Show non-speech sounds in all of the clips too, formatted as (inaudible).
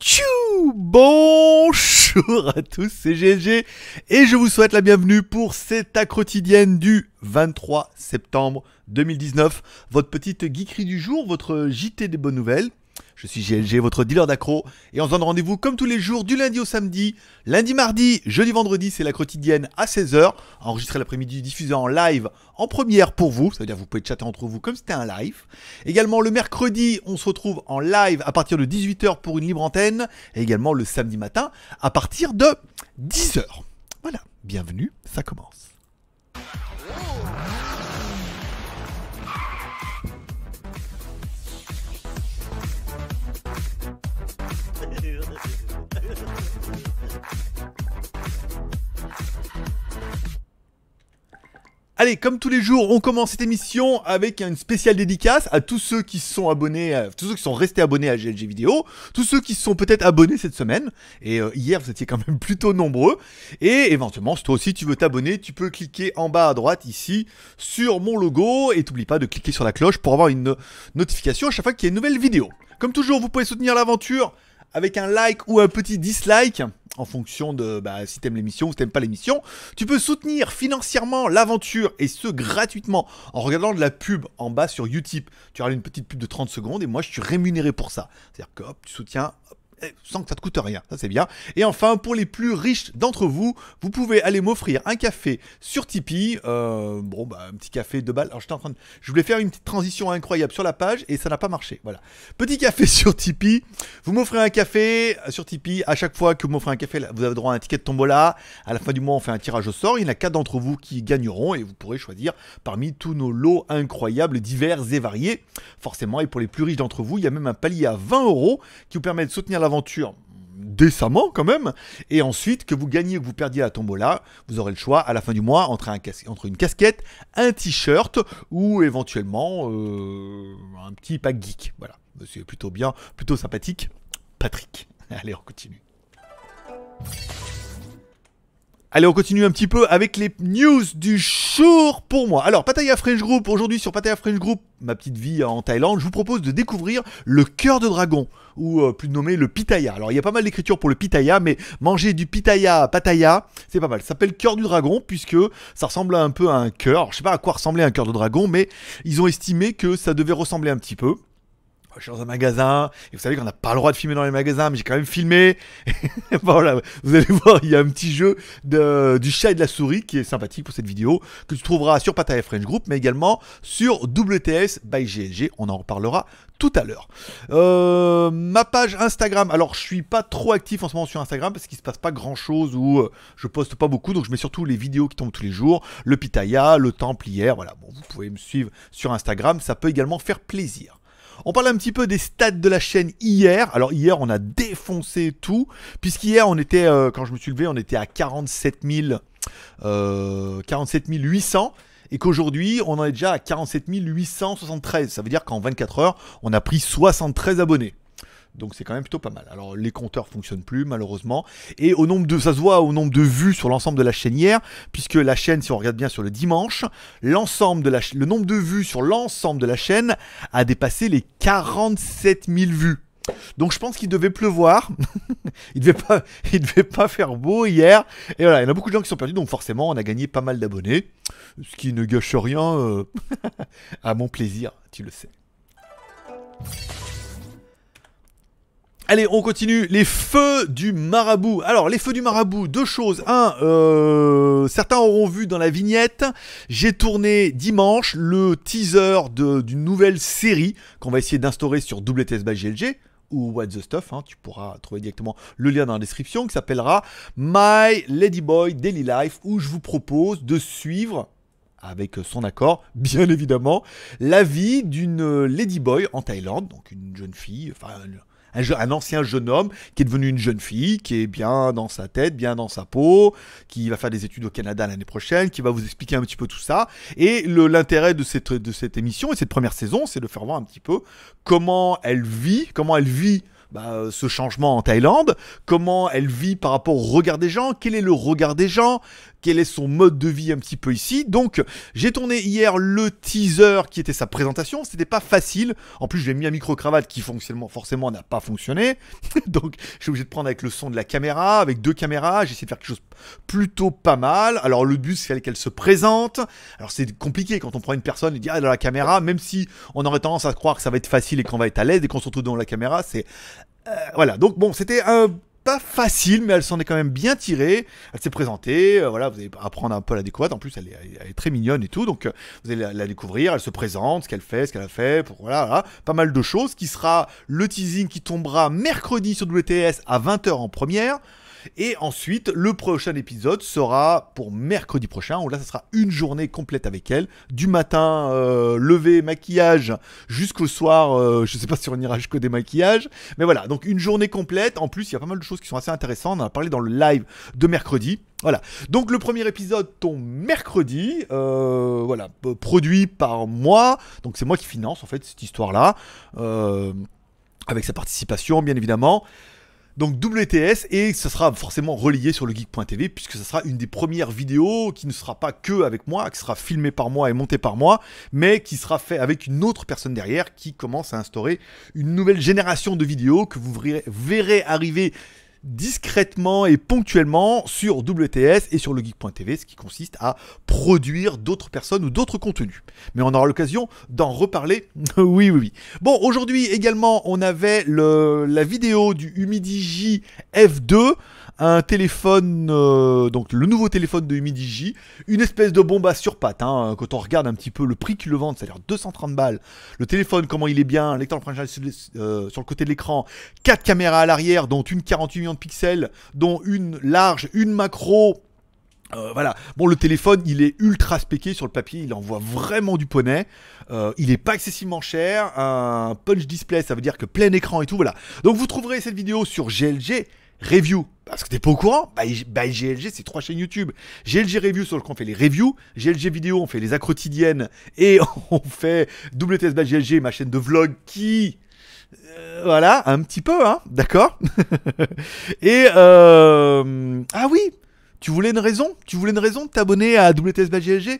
Tchou Bonjour à tous, c'est G&G et je vous souhaite la bienvenue pour cette à quotidienne du 23 septembre 2019, votre petite geekerie du jour, votre JT des bonnes nouvelles. Je suis GLG, votre dealer d'accro, et on se donne rendez-vous comme tous les jours du lundi au samedi, lundi, mardi, jeudi, vendredi, c'est la quotidienne à 16h, Enregistré l'après-midi, diffusée en live en première pour vous, Ça veut dire vous pouvez chatter entre vous comme c'était un live. Également le mercredi, on se retrouve en live à partir de 18h pour une libre antenne, et également le samedi matin à partir de 10h. Voilà, bienvenue, ça commence. Allez, comme tous les jours, on commence cette émission avec une spéciale dédicace à tous ceux qui sont abonnés, euh, tous ceux qui sont restés abonnés à GLG Vidéo, tous ceux qui sont peut-être abonnés cette semaine. Et euh, hier, vous étiez quand même (laughs) plutôt nombreux. Et éventuellement, si toi aussi tu veux t'abonner, tu peux cliquer en bas à droite ici sur mon logo. Et t'oublie pas de cliquer sur la cloche pour avoir une notification à chaque fois qu'il y a une nouvelle vidéo. Comme toujours, vous pouvez soutenir l'aventure avec un like ou un petit dislike en fonction de bah, si t'aimes l'émission ou si t'aimes pas l'émission. Tu peux soutenir financièrement l'aventure et ce gratuitement en regardant de la pub en bas sur Utip. Tu auras une petite pub de 30 secondes et moi je suis rémunéré pour ça. C'est-à-dire que hop, tu soutiens, eh, sans que ça te coûte rien, ça c'est bien. Et enfin, pour les plus riches d'entre vous, vous pouvez aller m'offrir un café sur Tipeee. Euh, bon, bah, un petit café de balles. Alors, j'étais en train Je voulais faire une petite transition incroyable sur la page et ça n'a pas marché. Voilà. Petit café (laughs) sur Tipeee. Vous m'offrez un café euh, sur Tipeee. À chaque fois que vous m'offrez un café, vous avez droit à un ticket de tombola. À la fin du mois, on fait un tirage au sort. Il y en a quatre d'entre vous qui gagneront et vous pourrez choisir parmi tous nos lots incroyables, divers et variés. Forcément, et pour les plus riches d'entre vous, il y a même un palier à 20 euros qui vous permet de soutenir la aventure décemment quand même, et ensuite que vous gagnez ou vous perdiez à la tombola, vous aurez le choix à la fin du mois entre, un entre une casquette, un t-shirt ou éventuellement euh, un petit pack geek. Voilà, c'est plutôt bien, plutôt sympathique. Patrick, (laughs) allez on continue. Allez, on continue un petit peu avec les news du jour pour moi. Alors, Pattaya French Group, aujourd'hui sur Pattaya French Group, ma petite vie hein, en Thaïlande, je vous propose de découvrir le cœur de dragon, ou euh, plus nommé le pitaya. Alors, il y a pas mal d'écriture pour le pitaya, mais manger du pitaya pataya, c'est pas mal. Ça s'appelle cœur du dragon, puisque ça ressemble un peu à un cœur. Je sais pas à quoi ressemblait un cœur de dragon, mais ils ont estimé que ça devait ressembler un petit peu je suis dans un magasin, et vous savez qu'on n'a pas le droit de filmer dans les magasins, mais j'ai quand même filmé. (laughs) vous allez voir, il y a un petit jeu de, du chat et de la souris qui est sympathique pour cette vidéo, que tu trouveras sur Pataya French Group, mais également sur WTS by GLG, on en reparlera tout à l'heure. Euh, ma page Instagram, alors je suis pas trop actif en ce moment sur Instagram parce qu'il se passe pas grand chose ou euh, je poste pas beaucoup, donc je mets surtout les vidéos qui tombent tous les jours, le pitaya, le temple hier, voilà, bon, vous pouvez me suivre sur Instagram, ça peut également faire plaisir. On parle un petit peu des stats de la chaîne hier. Alors hier, on a défoncé tout, puisqu'hier, on était, euh, quand je me suis levé, on était à 47 000, euh, 47 800 et qu'aujourd'hui on en est déjà à 47 873. Ça veut dire qu'en 24 heures, on a pris 73 abonnés. Donc c'est quand même plutôt pas mal. Alors les compteurs fonctionnent plus malheureusement. Et au nombre de, ça se voit au nombre de vues sur l'ensemble de la chaîne hier, puisque la chaîne, si on regarde bien sur le dimanche, l'ensemble de la, le nombre de vues sur l'ensemble de la chaîne a dépassé les 47 000 vues. Donc je pense qu'il devait pleuvoir. (laughs) il devait pas, (laughs) il devait pas faire beau hier. Et voilà, il y en a beaucoup de gens qui sont perdus, donc forcément on a gagné pas mal d'abonnés, ce qui ne gâche rien euh, (laughs) à mon plaisir, tu le sais. Allez, on continue. Les feux du marabout. Alors, les feux du marabout, deux choses. Un, euh, certains auront vu dans la vignette, j'ai tourné dimanche le teaser d'une nouvelle série qu'on va essayer d'instaurer sur WTS by GLG ou What's the Stuff, hein. tu pourras trouver directement le lien dans la description, qui s'appellera My Ladyboy Daily Life, où je vous propose de suivre, avec son accord, bien évidemment, la vie d'une euh, Ladyboy en Thaïlande, donc une jeune fille, enfin un, ancien jeune homme qui est devenu une jeune fille, qui est bien dans sa tête, bien dans sa peau, qui va faire des études au Canada l'année prochaine, qui va vous expliquer un petit peu tout ça. Et l'intérêt de cette, de cette émission et cette première saison, c'est de faire voir un petit peu comment elle vit, comment elle vit bah, euh, ce changement en Thaïlande, comment elle vit par rapport au regard des gens, quel est le regard des gens, quel est son mode de vie un petit peu ici. Donc j'ai tourné hier le teaser qui était sa présentation, c'était pas facile. En plus j'ai mis un micro-cravate qui fonctionnement, forcément n'a pas fonctionné. (laughs) Donc j'ai obligé de prendre avec le son de la caméra, avec deux caméras, j'ai essayé de faire quelque chose plutôt pas mal. Alors le but c'est qu'elle se présente. Alors c'est compliqué quand on prend une personne et dit ah dans la caméra, même si on aurait tendance à croire que ça va être facile et qu'on va être à l'aise et qu'on se retrouve dans la caméra, c'est euh, voilà, donc bon, c'était un pas facile, mais elle s'en est quand même bien tirée. Elle s'est présentée, euh, voilà, vous allez apprendre un peu la découverte, En plus, elle est, très mignonne et tout, donc euh, vous allez la, découvrir. Elle se présente, ce qu'elle fait, ce qu'elle a fait, pour voilà, pas mal de choses. Qui sera le teasing qui tombera mercredi sur WTS à 20h en première. Et ensuite, le prochain épisode sera pour mercredi prochain, où là, ça sera une journée complète avec elle, du matin euh, levé, maquillage, jusqu'au soir, euh, je ne sais pas si on ira jusqu'au démaquillage, mais voilà, donc une journée complète. En plus, il y a pas mal de choses qui sont assez intéressantes. On en a parlé dans le live de mercredi. Voilà. Donc le premier épisode tombe mercredi, euh, voilà, produit par moi. Donc c'est moi qui finance en fait cette histoire-là, avec sa participation bien évidemment. Donc WTS et ça sera forcément relié sur le geek.tv puisque ça sera une des premières vidéos qui ne sera pas que avec moi, qui sera filmée par moi et montée par moi, mais qui sera fait avec une autre personne derrière qui commence à instaurer une nouvelle génération de vidéos que vous verrez arriver discrètement et ponctuellement sur WTS et sur legeek.tv, ce qui consiste à produire d'autres personnes ou d'autres contenus. Mais on aura l'occasion d'en reparler. (laughs) oui, oui, oui. Bon, aujourd'hui également, on avait la vidéo du Humidigi F2 un téléphone, euh, donc le nouveau téléphone de midij une espèce de bombe à sur hein, euh, quand on regarde un petit peu le prix qu'ils le vendent, ça a dire 230 balles. Le téléphone, comment il est bien, lecteur franchise euh, sur, le côté de l'écran, quatre caméras à l'arrière, dont une 48 millions de pixels, dont une large, une macro. voilà, bon le téléphone il est ultra spéqué sur le papier, il envoie vraiment du poney, il n'est pas excessivement cher, un punch display ça veut dire que plein écran et tout, voilà. Donc vous trouverez cette vidéo sur GLG, Review, parce que t'es pas au courant, Bah, GLG, bah, c'est trois chaînes YouTube. GLG Review sur lequel on fait les reviews, GLG Vidéo, on fait les quotidiennes, et (laughs) on fait WTS by ma chaîne de vlog qui... Euh, voilà, un petit peu, hein, d'accord (laughs) Et... Euh, ah oui Tu voulais une raison Tu voulais une raison de t'abonner à WTS by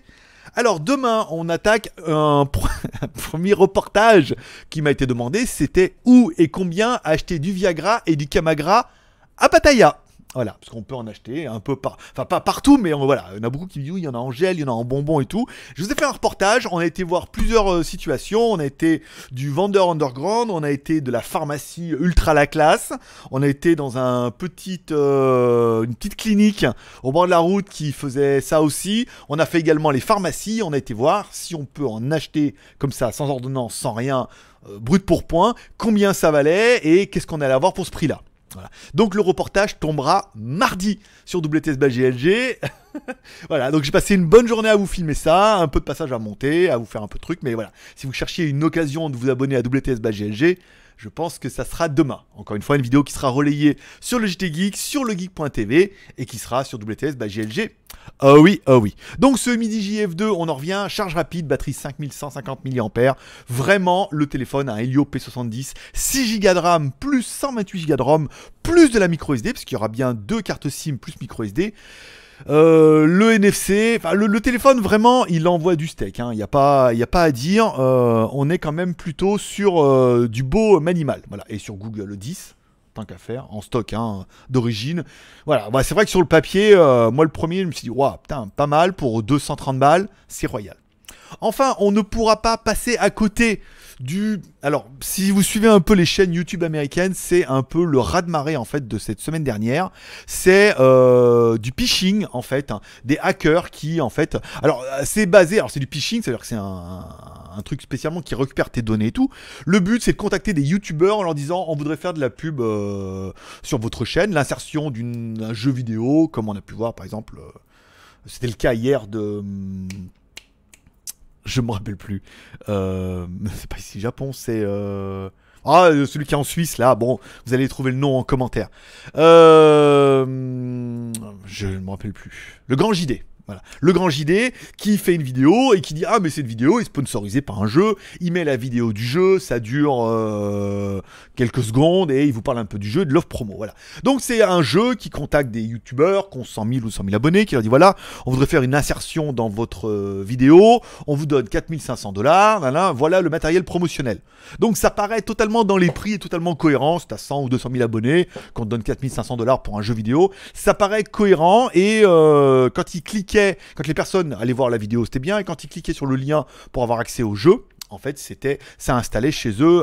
alors demain, on attaque un, (laughs) un premier reportage qui m'a été demandé. C'était où et combien acheter du Viagra et du Camagra à Pattaya. Voilà, parce qu'on peut en acheter un peu par... Enfin, pas partout, mais voilà, il y en a beaucoup qui disent, il y en a en gel, il y en a en bonbon et tout. Je vous ai fait un reportage, on a été voir plusieurs euh, situations, on a été du vendeur underground, on a été de la pharmacie ultra la classe, on a été dans un petit, euh, une petite clinique au bord de la route qui faisait ça aussi, on a fait également les pharmacies, on a été voir si on peut en acheter comme ça, sans ordonnance, sans rien, euh, brut pour point, combien ça valait et qu'est-ce qu'on allait avoir pour ce prix-là. Donc le reportage tombera mardi sur WTSBGLG. (laughs) voilà, donc j'ai passé une bonne journée à vous filmer ça, un peu de passage à monter, à vous faire un peu de truc, mais voilà. Si vous cherchiez une occasion de vous abonner à WTSBGLG, je pense que ça sera demain. Encore une fois, une vidéo qui sera relayée sur le JT Geek, sur le geek.tv et qui sera sur WTS GLG. Oh ah oui, oh oui. Donc ce midi JF2, on en revient, charge rapide, batterie 5150 mAh. Vraiment le téléphone, un Helio P70, 6 Go de RAM plus 128 Go de ROM plus de la micro SD, parce qu'il y aura bien deux cartes SIM plus micro SD. Euh, le NFC, le, téléphone vraiment, il envoie du steak. Hein. Il n'y a, pas, a pas à dire. Euh, on est quand même plutôt sur euh, du beau manimal. Voilà. Et sur Google 10, tant qu'à faire, en stock hein, d'origine. Voilà. Bah, c'est vrai que sur le papier, moi le premier, je me suis dit, putain, pas mal pour 230 balles, c'est royal. Enfin, on ne pourra pas passer à côté du. Alors, si vous suivez un peu les chaînes YouTube américaines, c'est un peu le raz-de-marée en fait de cette semaine dernière. C'est euh, du phishing en fait, hein. des hackers qui en fait. Alors, c'est basé. Alors, c'est du phishing, c'est-à-dire que c'est un, truc spécialement qui récupère tes données et tout. Le but, c'est de contacter des YouTubeurs en leur disant on voudrait faire de la pub euh, sur votre chaîne, l'insertion d'un jeu vidéo, comme on a pu voir par exemple. Euh, c'était le cas hier de. Hum, (laughs) je me rappelle plus. Euh, c'est pas ici Japon, c'est euh, ah celui qui est en Suisse là. Bon, vous allez trouver le nom en commentaire. Euh, je ne me rappelle plus. Le Grand JD. Voilà. Le grand JD qui fait une vidéo et qui dit Ah, mais cette vidéo est sponsorisée par un jeu. Il met la vidéo du jeu, ça dure euh, quelques secondes et il vous parle un peu du jeu, de l'offre promo. Voilà. Donc, c'est un jeu qui contacte des youtubeurs qui ont 100 000 ou 100 000 abonnés, qui leur dit Voilà, on voudrait faire une insertion dans votre euh, vidéo, on vous donne 4500 dollars, voilà le matériel promotionnel. Donc, ça paraît totalement dans les prix et totalement cohérent. c'est à 100 ou 200 000 abonnés, qu'on te donne 4500 dollars pour un jeu vidéo, ça paraît cohérent et euh, quand ils cliquaient quand les personnes allaient voir la vidéo, c'était bien, et quand ils cliquaient sur le lien pour avoir accès au jeu, en fait, c'était, ça installait chez eux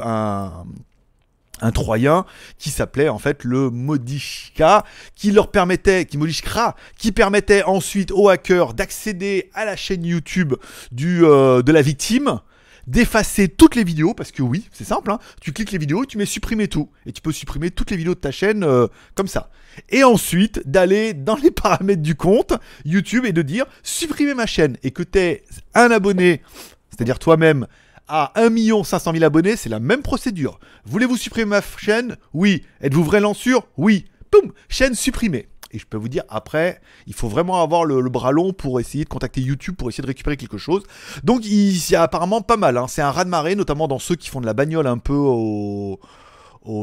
un Troyen qui s'appelait en fait le Modishka, qui leur permettait, qui Modishka, qui permettait ensuite aux hackers d'accéder à la chaîne YouTube du, euh, de la victime d'effacer toutes les vidéos, parce que oui, c'est simple, hein. tu cliques les vidéos, tu mets supprimer tout, et tu peux supprimer toutes les vidéos de ta chaîne euh, comme ça. Et ensuite, d'aller dans les paramètres du compte YouTube et de dire supprimer ma chaîne, et que tu es un abonné, c'est-à-dire toi-même, à 1 500 000 abonnés, c'est la même procédure. Voulez-vous supprimer ma chaîne Oui. Êtes-vous vraiment sûr Oui. Poum Chaîne supprimée. Et je peux vous dire, après, il faut vraiment avoir le, bras long pour essayer de contacter YouTube pour essayer de récupérer quelque chose. Donc, il y a apparemment pas mal. Hein. C'est un raz de marée, notamment dans ceux qui font de la bagnole un peu aux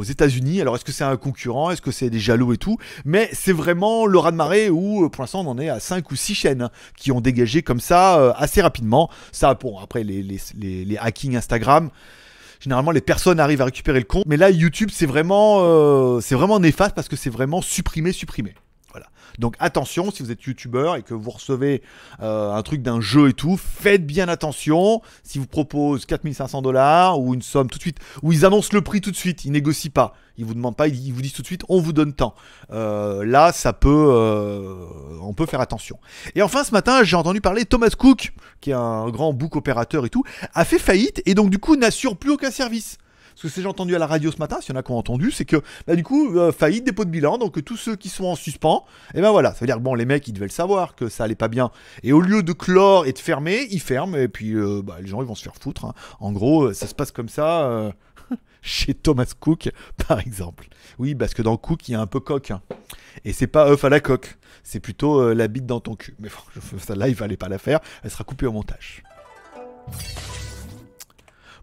États-Unis. Alors, est-ce que c'est un concurrent Est-ce que c'est des jaloux et tout Mais c'est vraiment le raz-de-marée où, euh, pour l'instant, on en est à 5 ou 6 chaînes hein, qui ont dégagé comme ça euh, assez rapidement. Ça, bon, après les, hackings Instagram. Généralement, les personnes arrivent à récupérer le compte, mais là, YouTube, c'est vraiment, euh, c'est vraiment néfaste parce que c'est vraiment supprimé, supprimé. Donc attention, si vous êtes youtubeur et que vous recevez euh, un truc d'un jeu et tout, faites bien attention. S'ils vous proposent 4500 dollars ou une somme tout de suite, ou ils annoncent le prix tout de suite, ils négocient pas. Ils vous demandent pas, ils vous disent tout de suite, on vous donne tant. Euh, là, ça peut, euh, on peut faire attention. Et enfin, ce matin, j'ai entendu parler Thomas Cook, qui est un grand book opérateur et tout, a fait faillite et donc du coup n'assure plus aucun service ce que j'ai entendu à la radio ce matin, s'il y en a qui ont entendu, c'est que bah, du coup, euh, faillite, dépôt de bilan, donc euh, tous ceux qui sont en suspens, et eh ben voilà, ça veut dire que bon, les mecs, ils devaient le savoir que ça allait pas bien. Et au lieu de clore et de fermer, ils ferment, et puis euh, bah, les gens, ils vont se faire foutre. Hein. En gros, ça se passe comme ça. (laughs) chez Thomas Cook, par exemple. Oui, parce que dans Cook, il y a un peu coq. Hein. Et c'est pas œuf à la coque. C'est plutôt la bite dans ton cul. Mais ça, là, il fallait pas la faire. Elle sera coupée au montage.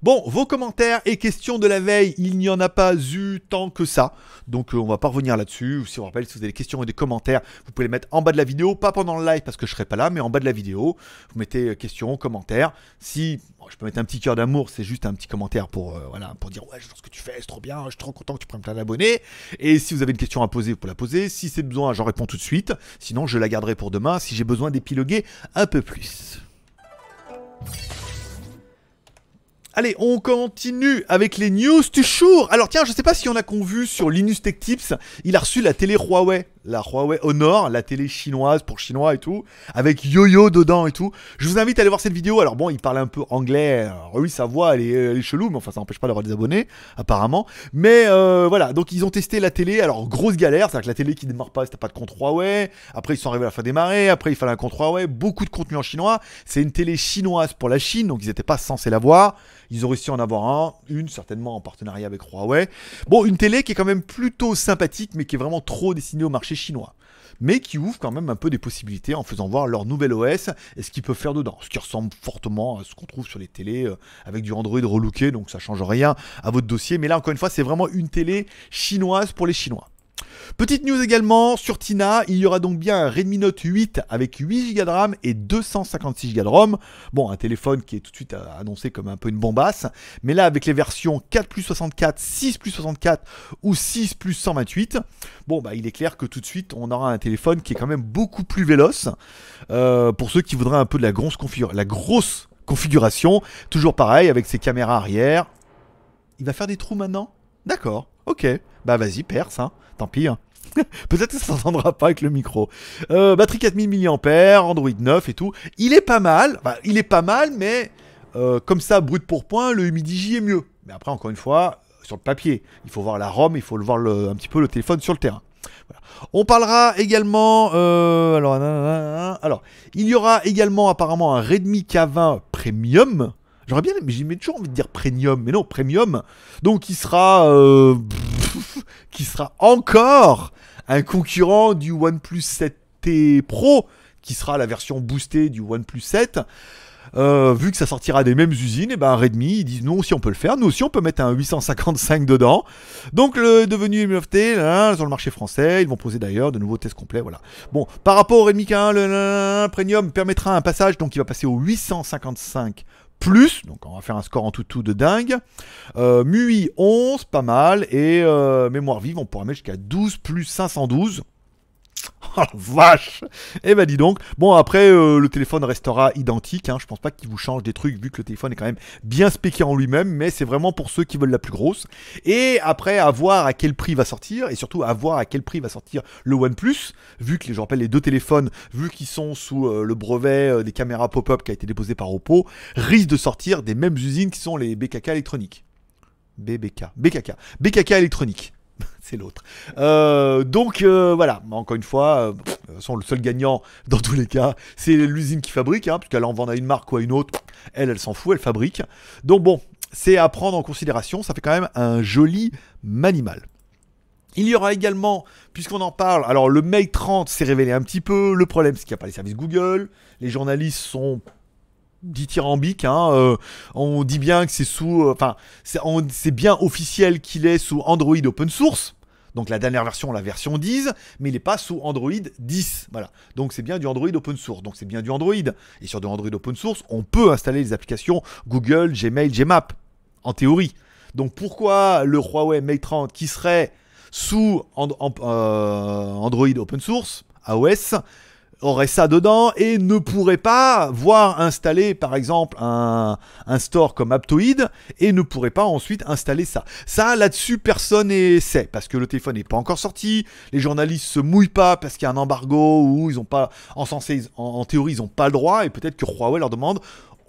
Bon, vos commentaires et questions de la veille, il n'y en a pas eu tant que ça. Donc on euh, on va pas revenir là-dessus. Si on rappelle, si vous avez des questions et des commentaires, vous pouvez les mettre en bas de la vidéo, pas pendant le live parce que je serai pas là, mais en bas de la vidéo, vous mettez euh, questions, commentaires. Si je peux mettre un petit cœur d'amour, c'est juste un petit commentaire pour euh, voilà, pour dire ouais, je ce que tu fais, c'est trop bien, je suis trop content que tu prennes plein d'abonnés. Et si vous avez une question à poser, vous pouvez la poser. Si c'est besoin, j'en réponds tout de suite. Sinon, je la garderai pour demain si j'ai besoin d'épiloguer un peu plus. Allez, on continue avec les news du jour. Alors tiens, je sais pas si on a convu sur Linus Tech Tips, il a reçu la télé Huawei la Huawei Honor, la télé chinoise pour chinois et tout, avec YoYo dedans et tout. Je vous invite à aller voir cette vidéo. Alors bon, il parle un peu anglais. Euh, oui, sa voix, elle est, euh, elle chelou, mais enfin, ça n'empêche pas d'avoir des abonnés, apparemment. Mais euh, voilà, donc ils ont testé la télé. Alors, grosse galère, c'est-à-dire que la télé qui ne démarre pas, c'était pas de compte Huawei. Après, ils sont arrivés à la fin démarrer. Après, il fallait un compte Huawei. Beaucoup de contenu en chinois. C'est une télé chinoise pour la Chine, donc ils n'étaient pas censés voir Ils ont réussi à en avoir un, une certainement en partenariat avec Huawei. Bon, une télé qui est quand même plutôt sympathique, mais qui est vraiment trop destinée au marché chinois, mais qui ouvrent quand même un peu des possibilités en faisant voir leur nouvel OS et ce qu'ils peuvent faire dedans, ce qui ressemble fortement à ce qu'on trouve sur les télés euh, avec du Android relooké, donc ça change rien à votre dossier, mais là encore une fois c'est vraiment une télé chinoise pour les Chinois. Petite news également sur Tina, il y aura donc bien un Redmi Note 8 avec 8 Go de RAM et 256 Go de ROM. Bon, un téléphone qui est tout de suite euh, annoncé comme un peu une bombasse, mais là avec les versions 4 plus 64, 6 plus 64 ou 6 plus 128, bon bah il est clair que tout de suite on aura un téléphone qui est quand même beaucoup plus véloce euh, pour ceux qui voudraient un peu de la grosse, la grosse configuration. Toujours pareil avec ses caméras arrière. Il va faire des trous maintenant D'accord, ok bah vas-y, perce, hein. tant pis. Hein. (laughs) Peut-être que ça s'entendra pas avec le micro. Euh, batterie 4000 mAh, Android 9 et tout. Il est pas mal, il est pas mal, mais euh, comme ça, brut pour point, le Humidigi est mieux. Mais après, encore une fois, sur le papier, il faut voir la ROM, il faut le voir un petit peu le téléphone sur le terrain. On parlera également. Euh, alors, alors, il y aura également apparemment un Redmi K20 Premium. J'aurais bien, mais j'ai toujours envie de dire premium, mais non, premium. Donc il sera, euh, qui sera encore un concurrent du OnePlus 7T Pro, qui sera la version boostée du OnePlus 7. Euh, vu que ça sortira des mêmes usines, et eh ben Redmi, ils disent nous aussi on peut le faire, nous aussi on peut mettre un 855 dedans. Donc le devenu MFT, ils ont le marché français, ils vont poser d'ailleurs de nouveaux tests complets, voilà. Bon, par rapport au Redmi K1, le Premium permettra un passage, donc il va passer au 855 plus, donc on va faire un score en tout-tout de dingue. Euh, MUI 11, pas mal, et euh, mémoire vive, on pourra mettre jusqu'à 12 plus 512. (laughs) Oh vache Eh ben dis donc. Bon après euh, le téléphone restera identique. Hein. Je pense pas qu'il vous change des trucs vu que le téléphone est quand même bien spéqué en lui-même. Mais c'est vraiment pour ceux qui veulent la plus grosse. Et après à voir à quel prix va sortir et surtout à voir à quel prix va sortir le OnePlus. Vu que les je rappelle les deux téléphones vu qu'ils sont sous euh, le brevet euh, des caméras pop-up qui a été déposé par Oppo risquent de sortir des mêmes usines qui sont les BKK électroniques. BBK. BKK. BKK électronique. (laughs) c'est l'autre. Euh, donc euh, voilà, encore une fois, sont euh, le seul gagnant (laughs) dans tous les cas, c'est l'usine qui fabrique, hein, puisqu'elle en vend à une marque ou à une autre, elle, elle s'en fout, elle fabrique. Donc bon, c'est à prendre en considération, ça fait quand même un joli manimal. Il y aura également, puisqu'on en parle, alors le mail 30 s'est révélé un petit peu, le problème c'est qu'il n'y a pas les services Google, les journalistes sont dit Hein, euh, on dit bien que c'est sous, euh, enfin, c'est bien officiel qu'il est sous Android open source. Donc la dernière version, la version 10, mais il n'est pas sous Android 10. Voilà. Donc c'est bien du Android open source. Donc c'est bien du Android. Et sur du Android open source, on peut installer les applications Google, Gmail, Gmap, en théorie. Donc pourquoi le Huawei Mate 30 qui serait sous euh, Android open source, AOS, aurait ça dedans et ne pourrait pas voir installer par exemple un, store comme Aptoid et ne pourrait pas ensuite installer ça. Ça là-dessus personne ne sait parce que le téléphone n'est pas encore sorti, les journalistes se mouillent pas parce qu'il y a un embargo ou ils n'ont pas, en, en, théorie ils n'ont pas le droit et peut-être que Huawei leur demande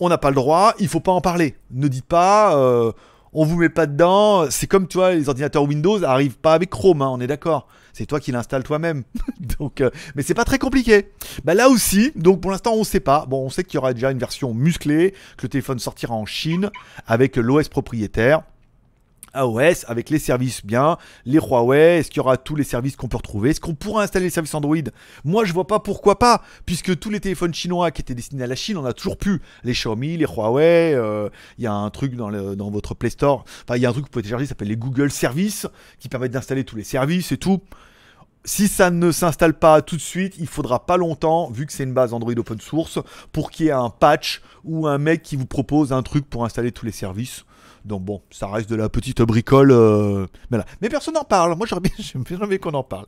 on n'a pas le droit, il faut pas en parler. Ne dites pas, euh, on vous met pas dedans. C'est comme, tu vois, les ordinateurs Windows arrivent pas avec Chrome, hein, on est d'accord. C'est toi qui l'installe toi-même. (laughs) donc, euh, mais c'est pas très compliqué. Bah là aussi, donc pour l'instant, on sait pas. Bon, on sait qu'il y aura déjà une version musclée, que le téléphone sortira en Chine avec l'OS propriétaire. AOS avec les services bien, les Huawei, est-ce qu'il y aura tous les services qu'on peut retrouver Est-ce qu'on pourra installer les services Android Moi, je vois pas pourquoi pas, puisque tous les téléphones chinois qui étaient destinés à la Chine, on a toujours pu les Xiaomi, les Huawei. Euh, il y a un truc dans, votre Play Store, enfin, il y a un truc que vous pouvez télécharger, qui s'appelle les Google Services, qui permettent d'installer tous les services et tout. Si ça ne s'installe pas tout de suite, il faudra pas longtemps, vu que c'est une base Android open source, pour qu'il y ait un patch ou un mec qui vous propose un truc pour installer tous les services donc bon, ça reste de la petite bricole. Euh, mais, personne n'en parle. Moi, (laughs) j'aimerais bien, qu'on en parle.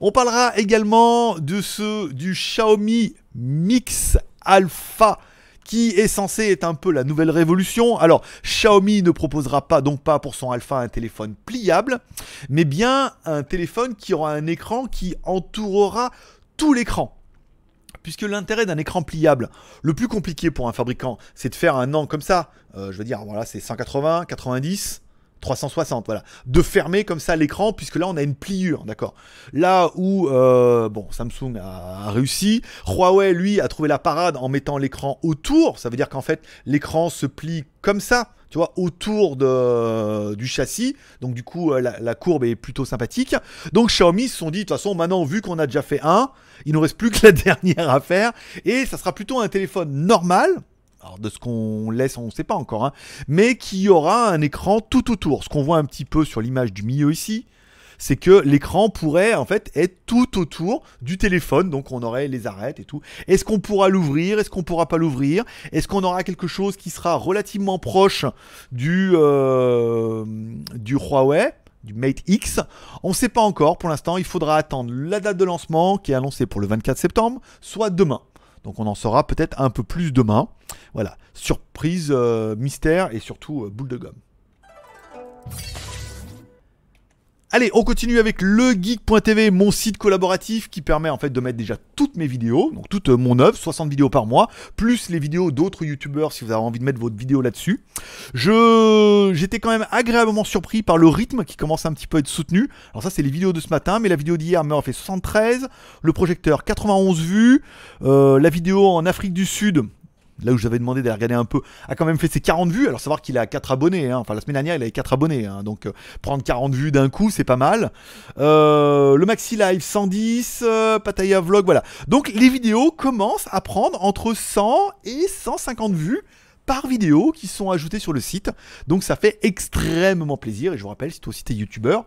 On parlera également de ce du Xiaomi Mix Alpha qui est censé être un peu la nouvelle révolution. Alors, Xiaomi ne proposera pas, donc pas pour son alpha, un téléphone pliable, mais bien un téléphone qui aura un écran qui entourera tout l'écran puisque l'intérêt d'un écran pliable, le plus compliqué pour un fabricant, c'est de faire un an comme ça. Euh, je veux dire, voilà, c'est 180, 90. 360, voilà, de fermer comme ça l'écran, puisque là on a une pliure, d'accord. Là où, euh, bon, Samsung a, réussi, Huawei, lui, a trouvé la parade en mettant l'écran autour, ça veut dire qu'en fait l'écran se plie comme ça, tu vois, autour de, du châssis, donc du coup euh, la, courbe est plutôt sympathique. Donc Xiaomi se sont dit, de toute façon, maintenant vu qu'on a déjà fait un, il nous reste plus que la (laughs) dernière à faire, et ça sera plutôt un téléphone normal alors de ce qu'on laisse, on ne sait pas encore, hein, mais qui aura un écran tout autour. Ce qu'on voit un petit peu sur l'image du milieu ici, c'est que l'écran pourrait en fait être tout autour du téléphone, donc on aurait les arêtes et tout. Est-ce qu'on pourra l'ouvrir Est-ce qu'on pourra pas l'ouvrir Est-ce qu'on aura quelque chose qui sera relativement proche du euh, du Huawei du Mate X, on ne sait pas encore pour l'instant, il faudra attendre la date de lancement qui est annoncée pour le 24 septembre, soit demain. Donc on en saura peut-être un peu plus demain. Voilà, surprise, euh, mystère et surtout euh, boule de gomme. Allez, on continue avec legeek.tv, mon site collaboratif qui permet en fait de mettre déjà toutes mes vidéos, donc toute euh, mon œuvre, 60 vidéos par mois, plus les vidéos d'autres youtubeurs si vous avez envie de mettre votre vidéo là-dessus. Je j'étais quand même agréablement surpris par le rythme qui commence un petit peu à être soutenu. Alors ça c'est les vidéos de ce matin, mais la vidéo d'hier m'a fait 73, le projecteur 91 vues, euh, la vidéo en Afrique du Sud là où j'avais demandé d'aller regarder un peu, a quand même fait ses 40 vues. Alors, savoir qu'il a 4 abonnés. Hein. Enfin, la semaine dernière, il avait 4 abonnés. Hein. Donc, euh, prendre 40 vues d'un coup, c'est pas mal. Euh, le Maxi Live 110, euh, Pataya Vlog, voilà. Donc, les vidéos commencent à prendre entre 100 et 150 vues par vidéo qui sont ajoutées sur le site. Donc ça fait extrêmement plaisir. Et je vous rappelle, si toi aussi t'es youtubeur,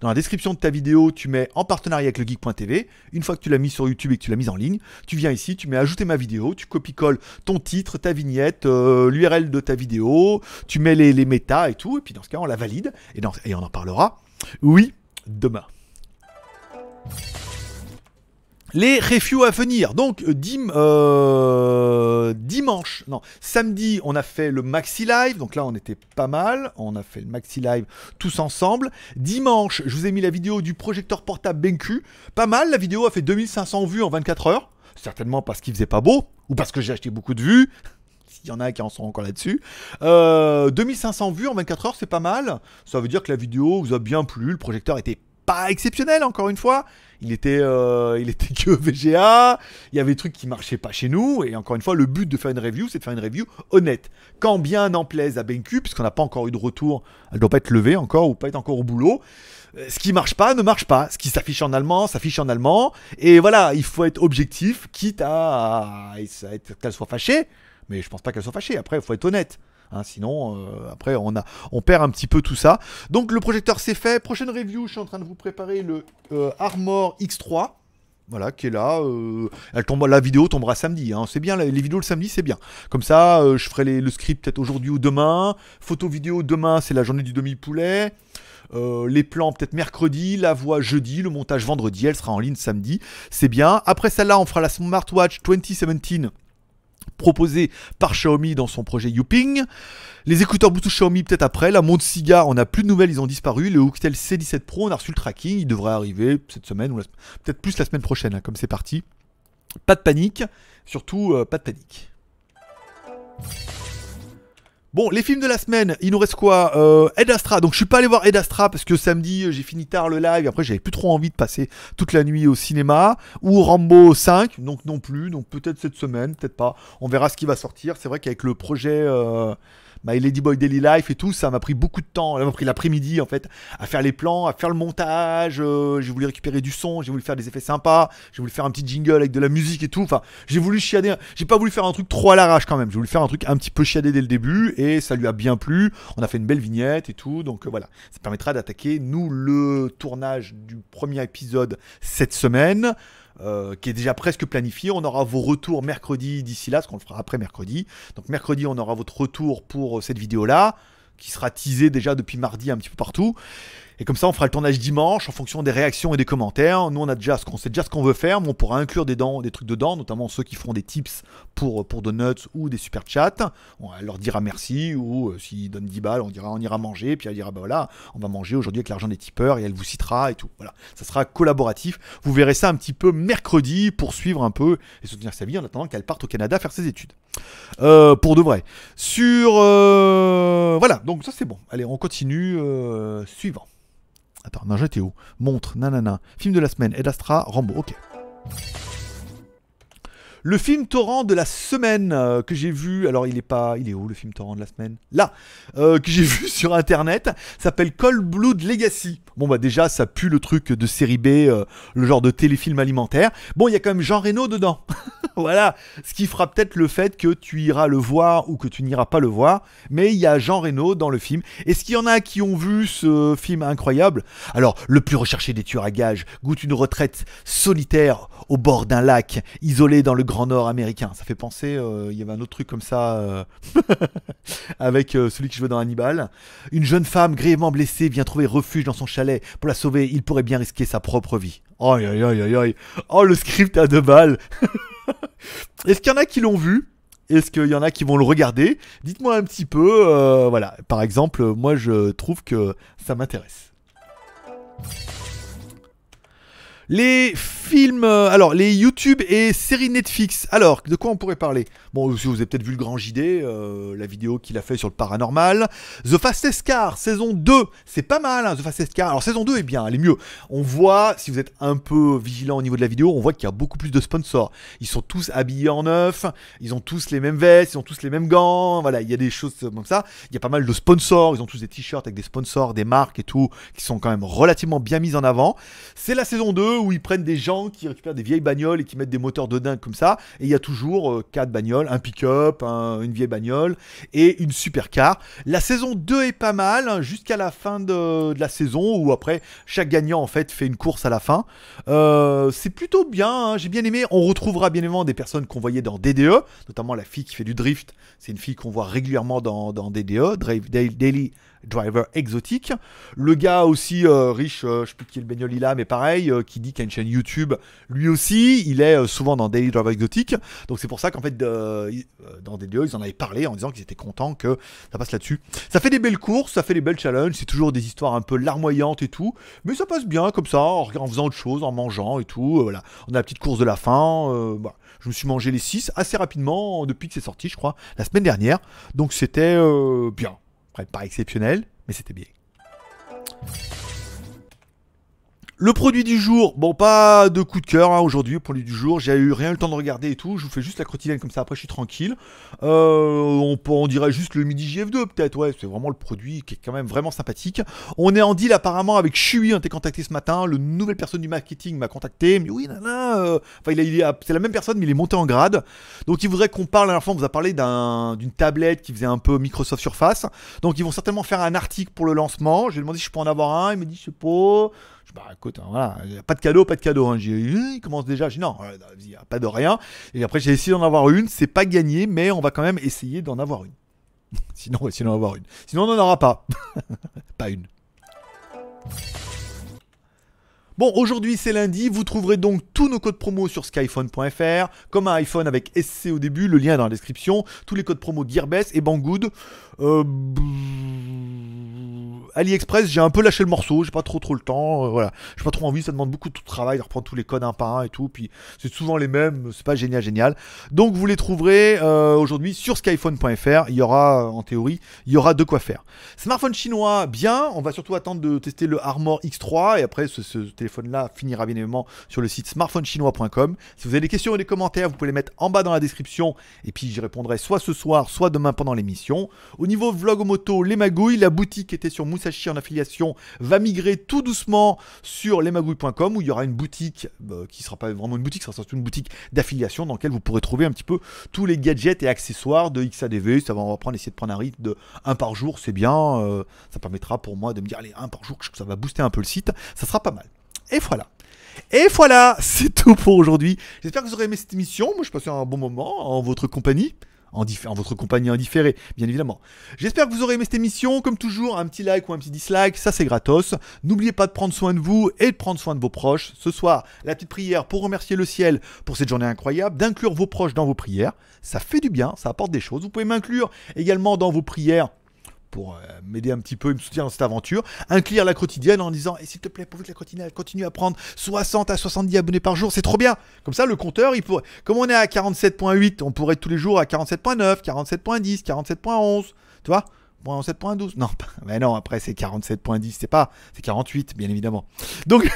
dans la description de ta vidéo, tu mets en partenariat avec legeek.tv. Une fois que tu l'as mis sur YouTube et que tu l'as mise en ligne, tu viens ici, tu mets ajouter ma vidéo, tu copies-colles ton titre, ta vignette, euh, l'URL de ta vidéo, tu mets les, métas méta et tout. Et puis dans ce cas, on la valide. Et, et on en parlera, oui, demain les reviews à venir. Donc, dim, euh, dimanche, non, samedi, on a fait le maxi live. Donc là, on était pas mal. On a fait le maxi live tous ensemble. Dimanche, je vous ai mis la vidéo du projecteur portable BenQ. Pas mal. La vidéo a fait 2500 vues en 24 heures. Certainement parce qu'il faisait pas beau ou parce que j'ai acheté beaucoup de vues. (laughs) S'il y en a qui en sont encore là-dessus. 2500 euh, vues en 24 heures, c'est pas mal. Ça veut dire que la vidéo vous a bien plu. Le projecteur était pas exceptionnel, encore une fois il était, euh, il était (laughs) que VGA, il y avait des trucs qui marchaient pas chez nous, et encore une fois, le but de faire une review, c'est de faire une review honnête. Quand bien en plaise à BenQ, puisqu'on n'a pas encore eu de retour, elle doit pas être levée encore, ou pas être encore au boulot, euh, ce qui marche pas ne marche pas. Ce qui s'affiche en allemand s'affiche en allemand, et voilà, il faut être objectif, quitte à, à, à qu'elle soit fâchée, mais je pense pas qu'elle soit fâchée, après, il faut être honnête. Hein, sinon, euh, après, on, a, on perd un petit peu tout ça. Donc, le projecteur, c'est fait. Prochaine review, je suis en train de vous préparer le euh, Armor X3 voilà, qui est là. Euh, elle tombe, la vidéo tombera samedi. Hein. c'est bien, les vidéos le samedi, c'est bien. Comme ça, je ferai le script peut-être aujourd'hui ou demain. Photo vidéo demain, c'est la journée du demi-poulet. les plans peut-être mercredi, la voix jeudi, le montage vendredi, elle sera en ligne samedi. C'est bien. Après celle-là, on fera la smartwatch 2017 proposé par Xiaomi dans son projet Youping. Les écouteurs Bluetooth Xiaomi peut-être après, la montre Cigar, on n'a plus de nouvelles, ils ont disparu. Le Hooktel C17 Pro, on a reçu le tracking, il devrait arriver cette semaine ou peut-être plus la semaine prochaine, hein, comme c'est parti. Pas de panique, surtout euh, pas de panique. Bon, les films de la semaine, il nous reste quoi euh, Ed Astra. Donc, je suis pas allé voir Ed Astra parce que samedi, euh, j'ai fini tard le live. Après, j'avais plus trop envie de passer toute la nuit au cinéma. Ou Rambo 5, donc non plus. Donc, peut-être cette semaine, peut-être pas. On verra ce qui va sortir. C'est vrai qu'avec le projet. Euh, My Lady Boy Daily Life et tout, ça m'a pris beaucoup de temps. Elle m'a pris l'après-midi en fait à faire les plans, à faire le montage. Euh, j'ai voulu récupérer du son, j'ai voulu faire des effets sympas, j'ai voulu faire un petit jingle avec de la musique et tout. Enfin, j'ai voulu chiader. J'ai pas voulu faire un truc trop à l'arrache quand même. J'ai voulu faire un truc un petit peu chiadé dès le début et ça lui a bien plu. On a fait une belle vignette et tout. Donc euh, voilà, ça permettra d'attaquer nous le tournage du premier épisode cette semaine. Euh, qui est déjà presque planifié. On aura vos retours mercredi d'ici là, parce qu'on le fera après mercredi. Donc mercredi, on aura votre retour pour euh, cette vidéo-là, qui sera teasée déjà depuis mardi un petit peu partout. Et comme ça, on fera le tournage dimanche en fonction des réactions et des commentaires. Nous, on a déjà ce qu'on sait déjà ce qu'on veut faire, mais on pourra inclure des, trucs dedans, notamment ceux qui feront des tips pour, pour donuts ou des super chats. On leur dira merci ou euh, s'ils donnent 10 balles, on dira on ira manger. Puis elle dira bah voilà, on va manger aujourd'hui avec l'argent des tipeurs et elle vous citera et tout. Voilà, ça sera collaboratif. Vous verrez ça un petit peu mercredi pour suivre un peu et soutenir sa vie en attendant qu'elle parte au Canada faire ses études. Euh, pour de vrai. Sur. Euh, voilà, donc ça c'est bon. Allez, on continue. suivant. Attends, non, j'étais où Montre, nanana. Film de la semaine, Ed Astra, Rambo, ok. Le film torrent de la semaine euh, que j'ai vu, alors il est pas, il est où le film torrent de la semaine Là, euh, que j'ai (laughs) vu sur internet, s'appelle Cold Blood Legacy. Bon bah déjà ça pue le truc de série B, euh, le genre de téléfilm alimentaire. Bon il y a quand même Jean Reno dedans, (laughs) voilà. Ce qui fera peut-être le fait que tu iras le voir ou que tu n'iras pas le voir, mais il y a Jean Reno dans le film. Est-ce qu'il y en a qui ont vu ce film incroyable Alors le plus recherché des tueurs à gages goûte une retraite solitaire au bord d'un lac, isolé dans le Grand Nord américain. Ça fait penser, euh, il y avait un autre truc comme ça euh, (laughs) avec euh, celui qui jouait dans Hannibal. Une jeune femme grièvement blessée vient trouver refuge dans son chalet. Pour la sauver, il pourrait bien risquer sa propre vie. Oh, oh le script à deux balles. (laughs) Est-ce qu'il y en a qui l'ont vu est-ce qu'il y en a qui vont le regarder Dites-moi un petit peu. voilà, par exemple, moi je trouve que ça m'intéresse. Les films, euh, alors les YouTube et séries Netflix. Alors, de quoi on pourrait parler Bon, si vous avez peut-être vu le grand JD, euh, la vidéo qu'il a fait sur le paranormal. The Fastest Car, saison 2, c'est pas mal, hein, The Fastest Car. Alors, saison 2 est bien, elle est mieux. On voit, si vous êtes un peu vigilant au niveau de la vidéo, on voit qu'il y a beaucoup plus de sponsors. Ils sont tous habillés en neuf, ils ont tous les mêmes vestes, ils ont tous les mêmes gants. Voilà, il y a des choses comme ça. Il y a pas mal de sponsors, ils ont tous des t-shirts avec des sponsors, des marques et tout, qui sont quand même relativement bien mises en avant. C'est la saison 2 où ils prennent des gens qui récupèrent des vieilles bagnoles et qui mettent des moteurs de dingue comme ça. Et il y a toujours 4 euh, quatre bagnoles, un pick-up, une vieille bagnole et une supercar. La saison 2 est pas mal hein, jusqu'à la fin de, la saison où après chaque gagnant en fait fait une course à la fin. Euh, c'est plutôt bien, hein. j'ai bien aimé. On retrouvera bien évidemment des personnes qu'on voyait dans DDE, notamment la fille qui fait du drift. C'est une fille qu'on voit régulièrement dans, DDE, Drive Daily driver exotique. Le gars aussi euh, riche, euh, je sais plus qui est le bagnole il mais pareil, euh, qui dit qu'il a une chaîne YouTube, lui aussi, il est souvent dans Daily Driver exotique. Donc c'est pour ça qu'en fait, dans des Daily ils en avaient parlé en disant qu'ils étaient contents que ça passe là-dessus. Ça fait des belles courses, ça fait des belles challenges, c'est toujours des histoires un peu larmoyantes et tout, mais ça passe bien comme ça, en, faisant autre chose, en mangeant et tout. voilà, on a la petite course de la fin. je me suis mangé les 6 assez rapidement depuis que c'est sorti, je crois, la semaine dernière. Donc c'était bien pas exceptionnel, mais c'était bien. Le produit du jour, bon, pas de coup de cœur hein, aujourd'hui. Le produit du jour, j'ai eu rien eu le temps de regarder et tout. Je vous fais juste la quotidienne comme ça, après je suis tranquille. Euh, on, on, dirait juste le midi GF2, peut-être. Ouais, c'est vraiment le produit qui est quand même vraiment sympathique. On est en deal apparemment avec Shui, on était contacté ce matin. Le nouvelle personne du marketing m'a contacté. Mais oui, euh, Enfin, il, a, c'est la même personne, mais il est monté en grade. Donc, il voudrait qu'on parle. La fin, on vous a parlé d'un, d'une tablette qui faisait un peu Microsoft Surface. Donc, ils vont certainement faire un article pour le lancement. Je demandé si je peux en avoir un. Il m'a dit, je sais pas bah écoute, hein, pas de cadeau, pas de cadeau. Hein. J'ai il commence déjà. dis non, euh, il n'y a pas de rien. Et après, j'ai essayé d'en avoir une. C'est pas gagné, mais on va quand même essayer d'en avoir une. (laughs) sinon, on va avoir une. Sinon, on n'en aura pas. (laughs) pas une. Bon, aujourd'hui c'est lundi, vous trouverez donc tous nos codes promo sur skyphone.fr, comme un iPhone avec SC au début, le lien est dans la description, tous les codes promo Gearbest et Banggood. Euh... AliExpress, j'ai un peu lâché le morceau, j'ai pas trop trop le temps, euh, voilà, j'ai pas trop envie, ça demande beaucoup de travail de reprendre tous les codes un par un et tout, puis c'est souvent les mêmes, c'est pas génial génial. Donc vous les trouverez euh, aujourd'hui sur skyphone.fr, il y aura en théorie, il y aura de quoi faire. Smartphone chinois, bien, on va surtout attendre de tester le Armor X3 et après ce, téléphone-là finira bien évidemment sur le site smartphonechinois.com. Si vous avez des questions ou des commentaires, vous pouvez les mettre en bas dans la description et puis j'y répondrai soit ce soir, soit demain pendant l'émission. Au niveau vlog moto, les magouilles, la boutique était sur Musashi en affiliation va migrer tout doucement sur lesmagouilles.com où il y aura une boutique bah, qui sera pas vraiment une boutique, ça sera surtout une boutique d'affiliation dans laquelle vous pourrez trouver un petit peu tous les gadgets et accessoires de XADV. Ça va, on va essayer de prendre un rythme de 1 par jour, c'est bien. Euh, ça permettra pour moi de me dire, allez, 1 par jour, ça va booster un peu le site. Ça sera pas mal. Et voilà. Et voilà, (laughs) c'est tout pour aujourd'hui. J'espère que vous aurez aimé cette émission. Moi, je passe un bon moment en votre compagnie en, votre compagnie indifférée, bien évidemment. J'espère que vous aurez aimé cette émission. Comme toujours, un petit like ou un petit dislike, ça c'est gratos. N'oubliez pas de prendre soin de vous et de prendre soin de vos proches. Ce soir, la petite prière pour remercier le ciel pour cette journée incroyable, d'inclure vos proches dans vos prières. Ça fait du bien, ça apporte des choses. Vous pouvez m'inclure également dans vos prières pour euh, m'aider un petit peu et me soutenir dans cette aventure. Inclure la quotidienne en disant, et eh, s'il te plaît, pour que la quotidienne continue à prendre 60 à 70 abonnés par jour, c'est trop bien. Comme ça, le compteur, il pourrait... comme on est à 47.8, on pourrait être tous les jours à 47.9, 47.10, 47.11, tu vois 47.12 Non, mais non, après c'est 47.10, c'est pas, c'est 48 bien évidemment. Donc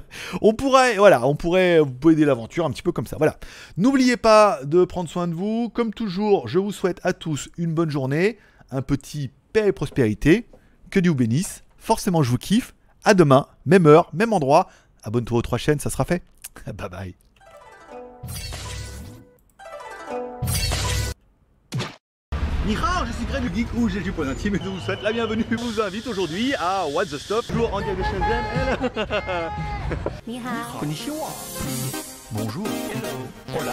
(laughs) on pourrait voilà, on pourrait vous aider l'aventure un petit peu comme ça. Voilà. N'oubliez pas de prendre soin de vous, comme toujours, je vous souhaite à tous une bonne journée, un petit paix et prospérité. Que Dieu vous bénisse. Forcément, je vous kiffe. À demain, même heure, même endroit. Abonne-toi aux trois chaînes, ça sera fait. (laughs) Bye bye. Mira, je suis Greg du Geek ou j'ai du point intime et je vous souhaite la bienvenue. Je vous invite aujourd'hui à What's the Stuff, toujours en direct de Bonjour. Hello. Hola.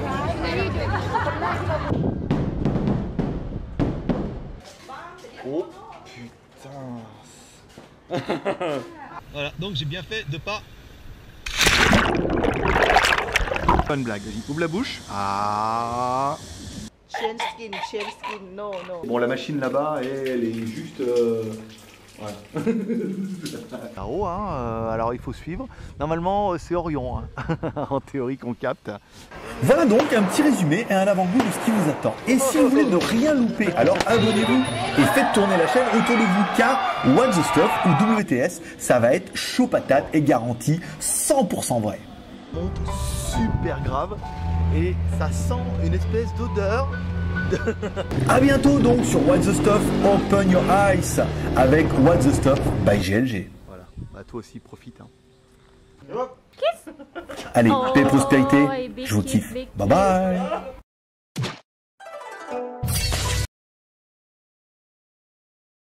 (laughs) voilà, donc j'ai bien fait de pas. Bonne blague, vas-y, ouvre la bouche. Ah. Chien skin, chien skin, non, non. Bon, la machine là-bas, elle est juste. Euh, (laughs) Hein, euh, alors il faut suivre. Normalement, euh, c'est Orion, hein. (laughs) en théorie qu'on capte. Voilà donc un petit résumé et un avant-goût de ce qui vous attend. Et si vous voulez ne rien louper, alors abonnez-vous et faites tourner la chaîne autour de vous car What's the Stuff ou WTS, ça va être chaud patate et garanti 100% vrai. Monte super grave et ça sent une espèce d'odeur a bientôt donc sur What's the Stuff, Open Your Eyes avec What's the Stuff by GLG. Voilà, bah toi aussi profite. Hein. Allez, oh, paix et prospérité, je vous kiffe. Bye bye